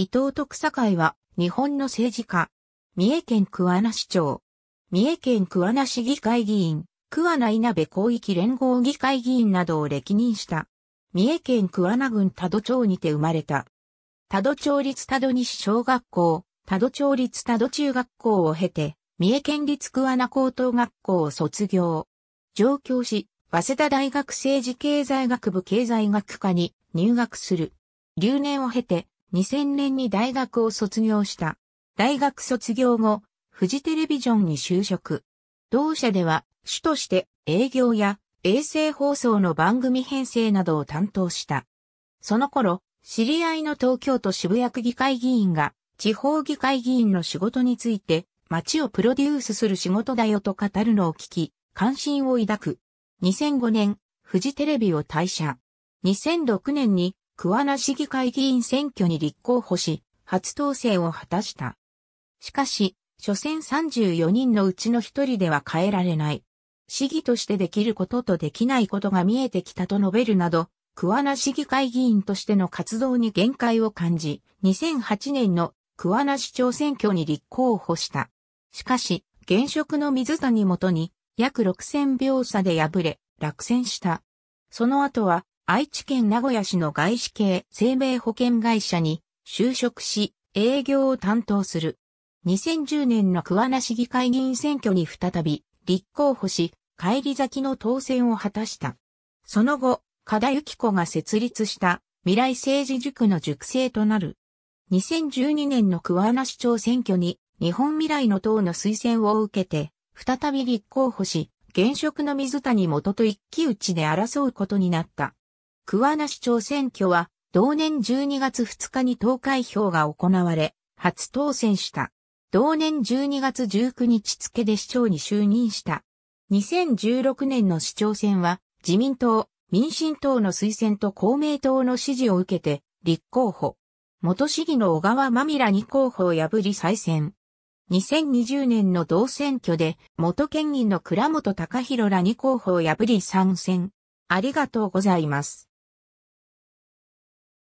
伊藤徳栄は、日本の政治家。三重県桑名市長。三重県桑名市議会議員、桑名稲部広域連合議会議員などを歴任した。三重県桑名郡多度町にて生まれた。多度町立多度西小学校、多度町立多度中学校を経て、三重県立桑名高等学校を卒業。上京し、早稲田大学政治経済学部経済学科に入学する。留年を経て、2000年に大学を卒業した。大学卒業後、フジテレビジョンに就職。同社では、主として営業や衛星放送の番組編成などを担当した。その頃、知り合いの東京都渋谷区議会議員が、地方議会議員の仕事について、街をプロデュースする仕事だよと語るのを聞き、関心を抱く。2005年、フジテレビを退社。2006年に桑名市議会議員選挙に立候補し、初当選を果たした。しかし、所詮34人のうちの一人では変えられない。市議としてできることとできないことが見えてきたと述べるなど、桑名市議会議員としての活動に限界を感じ、2008年の桑名市長選挙に立候補した。しかし、現職の水谷元に約6000票差で敗れ、落選した。その後は、愛知県名古屋市の外資系生命保険会社に就職し営業を担当する。2010年の桑名市議会議員選挙に再び立候補し、帰り咲きの当選を果たした。その後、加田幸子が設立した未来政治塾の塾生となる。2012年の桑名市長選挙に日本未来の党の推薦を受けて、再び立候補し、現職の水谷元と一騎打ちで争うことになった。桑名市長選挙は、同年12月2日に投開票が行われ、初当選した。同年12月19日付で市長に就任した。2016年の市長選は、自民党、民進党の推薦と公明党の支持を受けて、立候補。元市議の小川まみらに候補を破り再選。2020年の同選挙で、元県議の倉本隆弘らに候補を破り参戦。ありがとうございます。